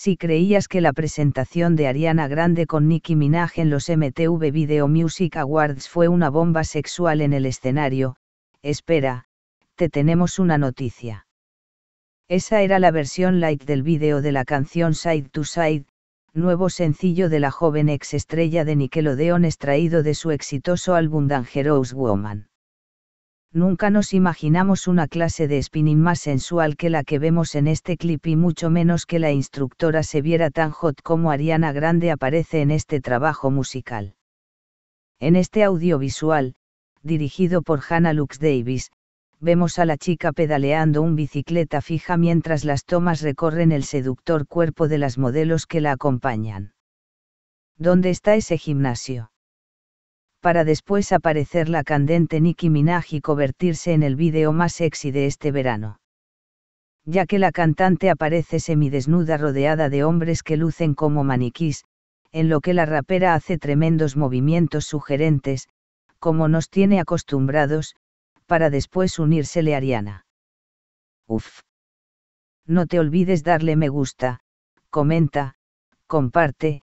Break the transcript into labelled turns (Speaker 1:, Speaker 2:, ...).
Speaker 1: si creías que la presentación de Ariana Grande con Nicki Minaj en los MTV Video Music Awards fue una bomba sexual en el escenario, espera, te tenemos una noticia. Esa era la versión light del video de la canción Side to Side, nuevo sencillo de la joven ex estrella de Nickelodeon extraído de su exitoso álbum Dangerous Woman. Nunca nos imaginamos una clase de spinning más sensual que la que vemos en este clip y mucho menos que la instructora se viera tan hot como Ariana Grande aparece en este trabajo musical. En este audiovisual, dirigido por Hannah Lux Davis, vemos a la chica pedaleando un bicicleta fija mientras las tomas recorren el seductor cuerpo de las modelos que la acompañan. ¿Dónde está ese gimnasio? para después aparecer la candente Nicki Minaj y convertirse en el video más sexy de este verano. Ya que la cantante aparece semidesnuda rodeada de hombres que lucen como maniquís, en lo que la rapera hace tremendos movimientos sugerentes, como nos tiene acostumbrados, para después unírsele a Ariana. Uf. No te olvides darle me gusta, comenta, comparte,